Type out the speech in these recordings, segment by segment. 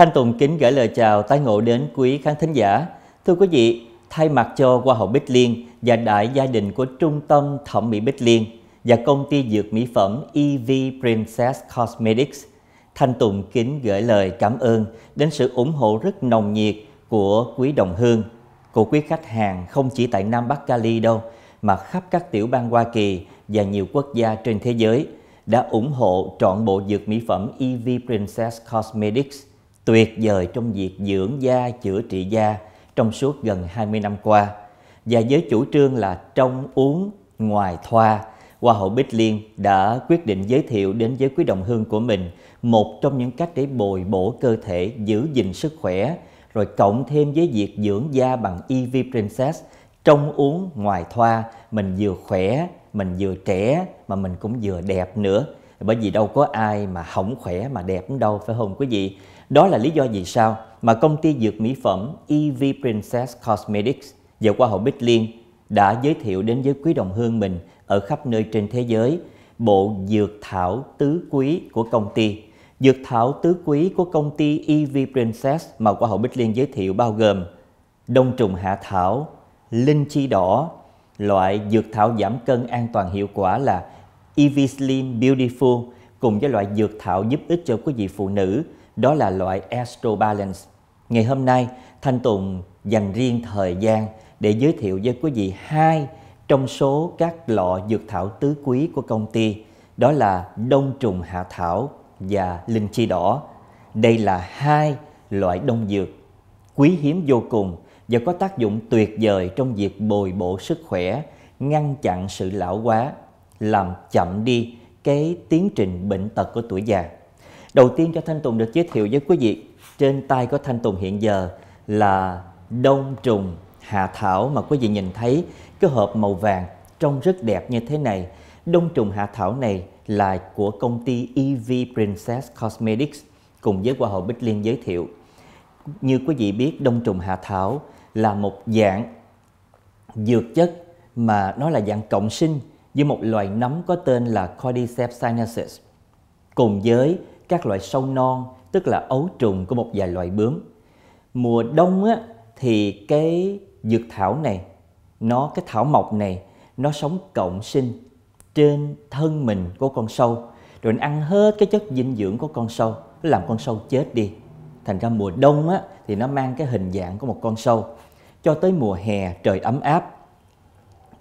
Thanh Tùng kính gửi lời chào tái ngộ đến quý khán thính giả. Thưa quý vị, thay mặt cho Hoa hậu Bích Liên và đại gia đình của Trung tâm Thẩm mỹ Bích Liên và công ty dược mỹ phẩm EV Princess Cosmetics, Thanh Tùng kính gửi lời cảm ơn đến sự ủng hộ rất nồng nhiệt của quý đồng hương, của quý khách hàng không chỉ tại Nam Bắc Cali đâu, mà khắp các tiểu bang Hoa Kỳ và nhiều quốc gia trên thế giới đã ủng hộ trọn bộ dược mỹ phẩm EV Princess Cosmetics – tuyệt vời trong việc dưỡng da, chữa trị da trong suốt gần 20 năm qua. Và với chủ trương là trong uống, ngoài thoa, Hoa hậu Bích Liên đã quyết định giới thiệu đến với quý đồng hương của mình một trong những cách để bồi bổ cơ thể, giữ gìn sức khỏe, rồi cộng thêm với việc dưỡng da bằng EV Princess trong uống ngoài thoa mình vừa khỏe mình vừa trẻ mà mình cũng vừa đẹp nữa bởi vì đâu có ai mà hỏng khỏe mà đẹp đâu phải không quý vị đó là lý do vì sao mà công ty dược mỹ phẩm EV Princess Cosmetics và Hoa hậu Bích Liên đã giới thiệu đến với quý đồng hương mình ở khắp nơi trên thế giới bộ dược thảo tứ quý của công ty. Dược thảo tứ quý của công ty EV Princess mà Hoa hậu Bích Liên giới thiệu bao gồm đông trùng hạ thảo, linh chi đỏ, loại dược thảo giảm cân an toàn hiệu quả là EV Slim Beautiful cùng với loại dược thảo giúp ích cho quý vị phụ nữ đó là loại Astro Balance. Ngày hôm nay, Thanh Tùng dành riêng thời gian để giới thiệu với quý vị hai trong số các lọ dược thảo tứ quý của công ty, đó là đông trùng hạ thảo và linh chi đỏ. Đây là hai loại đông dược quý hiếm vô cùng và có tác dụng tuyệt vời trong việc bồi bổ sức khỏe, ngăn chặn sự lão hóa, làm chậm đi cái tiến trình bệnh tật của tuổi già. Đầu tiên cho Thanh Tùng được giới thiệu với quý vị Trên tay của Thanh Tùng hiện giờ là đông trùng hạ thảo mà quý vị nhìn thấy cái hộp màu vàng trông rất đẹp như thế này. Đông trùng hạ thảo này là của công ty EV Princess Cosmetics cùng với Hoa hậu Bích Liên giới thiệu. Như quý vị biết, đông trùng hạ thảo là một dạng dược chất mà nó là dạng cộng sinh với một loài nấm có tên là Cordyceps sinensis cùng với các loại sâu non tức là ấu trùng của một vài loài bướm mùa đông á, thì cái dược thảo này nó cái thảo mộc này nó sống cộng sinh trên thân mình của con sâu rồi nó ăn hết cái chất dinh dưỡng của con sâu nó làm con sâu chết đi thành ra mùa đông á, thì nó mang cái hình dạng của một con sâu cho tới mùa hè trời ấm áp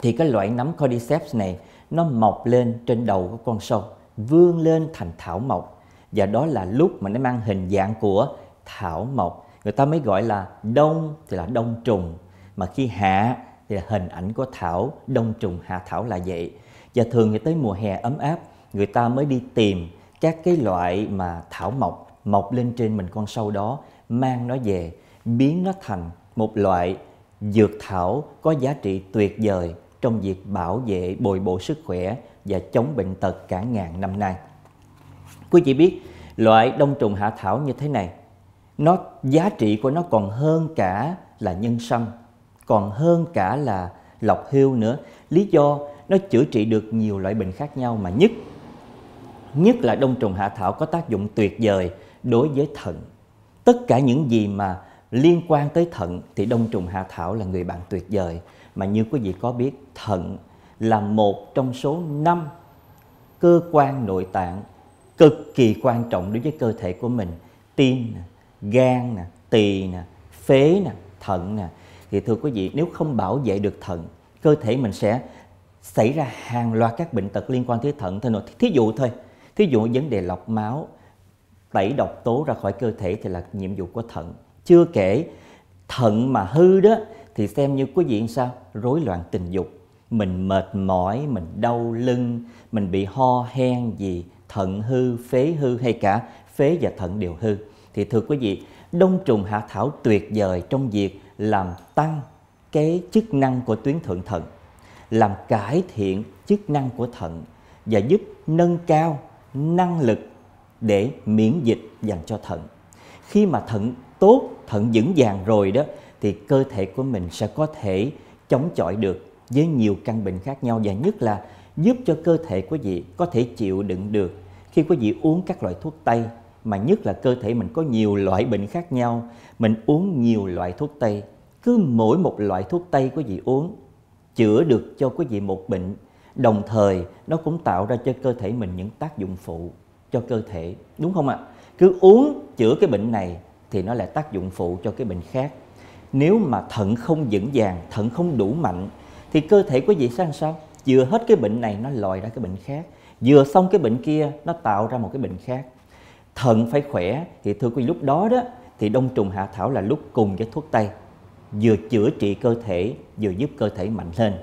thì cái loại nấm cordyceps này nó mọc lên trên đầu của con sâu vươn lên thành thảo mộc và đó là lúc mà nó mang hình dạng của thảo mộc người ta mới gọi là đông thì là đông trùng mà khi hạ thì là hình ảnh của thảo đông trùng hạ thảo là vậy và thường thì tới mùa hè ấm áp người ta mới đi tìm các cái loại mà thảo mộc mọc lên trên mình con sâu đó mang nó về biến nó thành một loại dược thảo có giá trị tuyệt vời trong việc bảo vệ bồi bổ sức khỏe và chống bệnh tật cả ngàn năm nay Quý vị biết loại đông trùng hạ thảo như thế này nó giá trị của nó còn hơn cả là nhân sâm, còn hơn cả là lọc hưu nữa. Lý do nó chữa trị được nhiều loại bệnh khác nhau mà nhất nhất là đông trùng hạ thảo có tác dụng tuyệt vời đối với thận. Tất cả những gì mà liên quan tới thận thì đông trùng hạ thảo là người bạn tuyệt vời mà như quý vị có biết thận là một trong số năm cơ quan nội tạng cực kỳ quan trọng đối với cơ thể của mình tim nè, gan nè tỳ nè phế nè thận nè thì thưa quý vị nếu không bảo vệ được thận cơ thể mình sẽ xảy ra hàng loạt các bệnh tật liên quan tới thận thôi thí dụ thôi thí dụ vấn đề lọc máu tẩy độc tố ra khỏi cơ thể thì là nhiệm vụ của thận chưa kể thận mà hư đó thì xem như quý vị sao rối loạn tình dục mình mệt mỏi mình đau lưng mình bị ho hen gì thận hư, phế hư hay cả phế và thận đều hư. Thì thưa quý vị, đông trùng hạ thảo tuyệt vời trong việc làm tăng cái chức năng của tuyến thượng thận, làm cải thiện chức năng của thận và giúp nâng cao năng lực để miễn dịch dành cho thận. Khi mà thận tốt, thận vững vàng rồi đó thì cơ thể của mình sẽ có thể chống chọi được với nhiều căn bệnh khác nhau và nhất là giúp cho cơ thể quý vị có thể chịu đựng được khi quý vị uống các loại thuốc tây mà nhất là cơ thể mình có nhiều loại bệnh khác nhau mình uống nhiều loại thuốc tây cứ mỗi một loại thuốc tây quý vị uống chữa được cho quý vị một bệnh đồng thời nó cũng tạo ra cho cơ thể mình những tác dụng phụ cho cơ thể đúng không ạ cứ uống chữa cái bệnh này thì nó lại tác dụng phụ cho cái bệnh khác nếu mà thận không vững vàng thận không đủ mạnh thì cơ thể quý vị sẽ làm sao vừa hết cái bệnh này nó lòi ra cái bệnh khác vừa xong cái bệnh kia nó tạo ra một cái bệnh khác thận phải khỏe thì thưa quý lúc đó đó thì đông trùng hạ thảo là lúc cùng với thuốc tây vừa chữa trị cơ thể vừa giúp cơ thể mạnh lên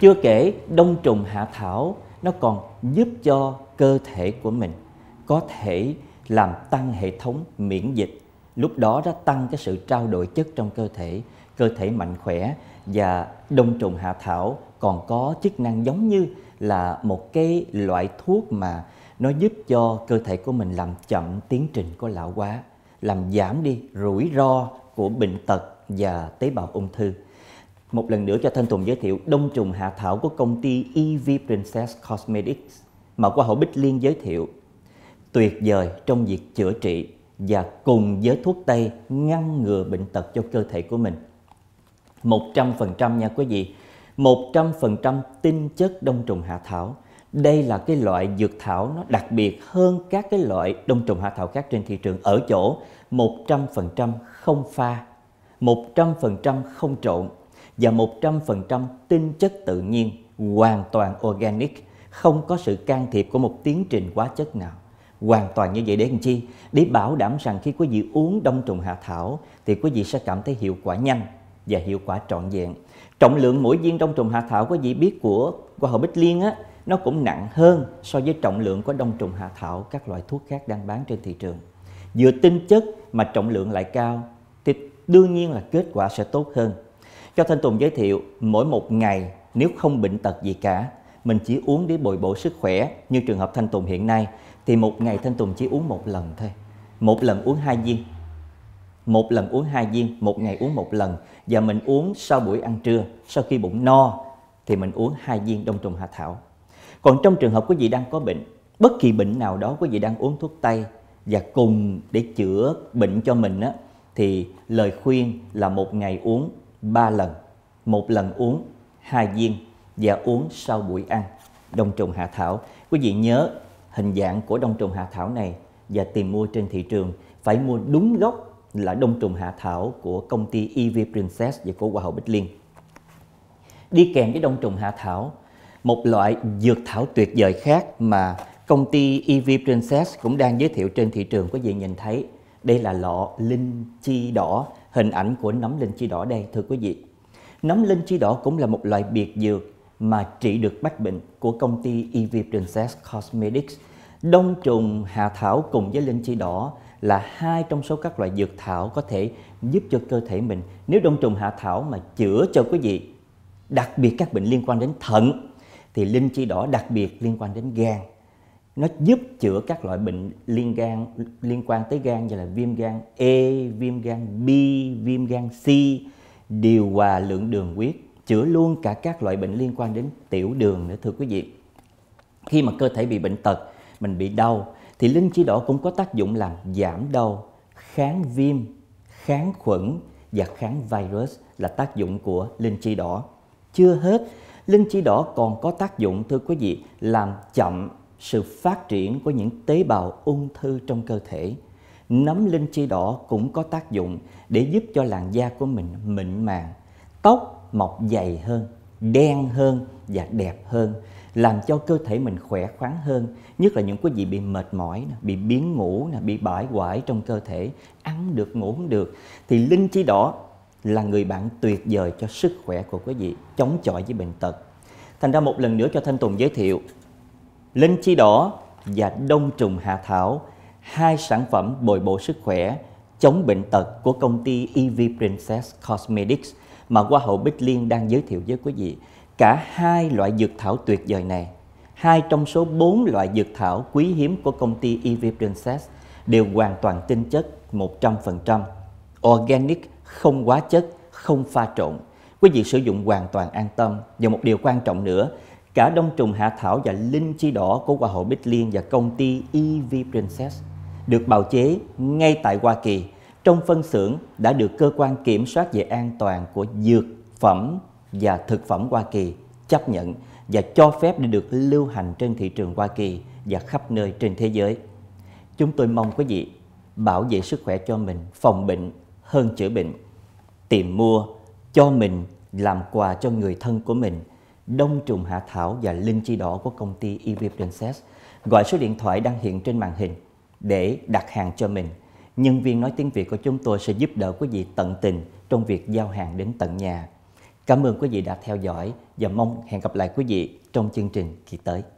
chưa kể đông trùng hạ thảo nó còn giúp cho cơ thể của mình có thể làm tăng hệ thống miễn dịch lúc đó đã tăng cái sự trao đổi chất trong cơ thể cơ thể mạnh khỏe và đông trùng hạ thảo còn có chức năng giống như là một cái loại thuốc mà nó giúp cho cơ thể của mình làm chậm tiến trình của lão hóa, làm giảm đi rủi ro của bệnh tật và tế bào ung thư. Một lần nữa cho Thanh Tùng giới thiệu đông trùng hạ thảo của công ty EV Princess Cosmetics mà qua hậu Bích Liên giới thiệu. Tuyệt vời trong việc chữa trị và cùng với thuốc Tây ngăn ngừa bệnh tật cho cơ thể của mình. 100% nha quý vị. 100% tinh chất đông trùng hạ thảo. Đây là cái loại dược thảo nó đặc biệt hơn các cái loại đông trùng hạ thảo khác trên thị trường ở chỗ 100% không pha, 100% không trộn và 100% tinh chất tự nhiên, hoàn toàn organic, không có sự can thiệp của một tiến trình hóa chất nào hoàn toàn như vậy để làm chi để bảo đảm rằng khi quý vị uống đông trùng hạ thảo thì quý vị sẽ cảm thấy hiệu quả nhanh và hiệu quả trọn vẹn. Trọng lượng mỗi viên đông trùng hạ thảo có vị biết của hoa hậu bích liên á, nó cũng nặng hơn so với trọng lượng của đông trùng hạ thảo các loại thuốc khác đang bán trên thị trường. Vừa tinh chất mà trọng lượng lại cao thì đương nhiên là kết quả sẽ tốt hơn. Cho Thanh Tùng giới thiệu, mỗi một ngày nếu không bệnh tật gì cả, mình chỉ uống để bồi bổ sức khỏe như trường hợp Thanh Tùng hiện nay thì một ngày Thanh Tùng chỉ uống một lần thôi. Một lần uống hai viên một lần uống hai viên một ngày uống một lần và mình uống sau buổi ăn trưa sau khi bụng no thì mình uống hai viên đông trùng hạ thảo còn trong trường hợp quý vị đang có bệnh bất kỳ bệnh nào đó quý vị đang uống thuốc tây và cùng để chữa bệnh cho mình á, thì lời khuyên là một ngày uống ba lần một lần uống hai viên và uống sau buổi ăn đông trùng hạ thảo quý vị nhớ hình dạng của đông trùng hạ thảo này và tìm mua trên thị trường phải mua đúng gốc là đông trùng hạ thảo của công ty EV Princess và của Hoa hậu Bích Liên. Đi kèm với đông trùng hạ thảo, một loại dược thảo tuyệt vời khác mà công ty EV Princess cũng đang giới thiệu trên thị trường quý vị nhìn thấy. Đây là lọ linh chi đỏ, hình ảnh của nấm linh chi đỏ đây thưa quý vị. Nấm linh chi đỏ cũng là một loại biệt dược mà trị được bách bệnh của công ty EV Princess Cosmetics. Đông trùng hạ thảo cùng với linh chi đỏ là hai trong số các loại dược thảo có thể giúp cho cơ thể mình nếu đông trùng hạ thảo mà chữa cho quý vị đặc biệt các bệnh liên quan đến thận thì linh chi đỏ đặc biệt liên quan đến gan nó giúp chữa các loại bệnh liên gan liên quan tới gan như là viêm gan E, viêm gan B, viêm gan C, điều hòa lượng đường huyết, chữa luôn cả các loại bệnh liên quan đến tiểu đường nữa thưa quý vị. Khi mà cơ thể bị bệnh tật, mình bị đau thì linh chi đỏ cũng có tác dụng làm giảm đau, kháng viêm, kháng khuẩn và kháng virus là tác dụng của linh chi đỏ. Chưa hết, linh chi đỏ còn có tác dụng thưa quý vị làm chậm sự phát triển của những tế bào ung thư trong cơ thể. Nấm linh chi đỏ cũng có tác dụng để giúp cho làn da của mình mịn màng, tóc mọc dày hơn, đen hơn và đẹp hơn làm cho cơ thể mình khỏe khoắn hơn nhất là những quý vị bị mệt mỏi bị biến ngủ bị bãi quải trong cơ thể ăn được ngủ không được thì linh chi đỏ là người bạn tuyệt vời cho sức khỏe của quý vị chống chọi với bệnh tật thành ra một lần nữa cho thanh tùng giới thiệu linh chi đỏ và đông trùng hạ thảo hai sản phẩm bồi bổ sức khỏe chống bệnh tật của công ty EV Princess Cosmetics mà Hoa hậu Bích Liên đang giới thiệu với quý vị cả hai loại dược thảo tuyệt vời này, hai trong số bốn loại dược thảo quý hiếm của công ty EV Princess đều hoàn toàn tinh chất 100%, organic, không quá chất, không pha trộn. Quý vị sử dụng hoàn toàn an tâm. Và một điều quan trọng nữa, cả đông trùng hạ thảo và linh chi đỏ của Hoa hậu Bích Liên và công ty EV Princess được bào chế ngay tại Hoa Kỳ trong phân xưởng đã được cơ quan kiểm soát về an toàn của dược phẩm và thực phẩm Hoa Kỳ chấp nhận và cho phép để được lưu hành trên thị trường Hoa Kỳ và khắp nơi trên thế giới. Chúng tôi mong quý vị bảo vệ sức khỏe cho mình, phòng bệnh hơn chữa bệnh, tìm mua cho mình, làm quà cho người thân của mình, đông trùng hạ thảo và linh chi đỏ của công ty EV Princess. Gọi số điện thoại đang hiện trên màn hình để đặt hàng cho mình. Nhân viên nói tiếng Việt của chúng tôi sẽ giúp đỡ quý vị tận tình trong việc giao hàng đến tận nhà. Cảm ơn quý vị đã theo dõi và mong hẹn gặp lại quý vị trong chương trình kỳ tới.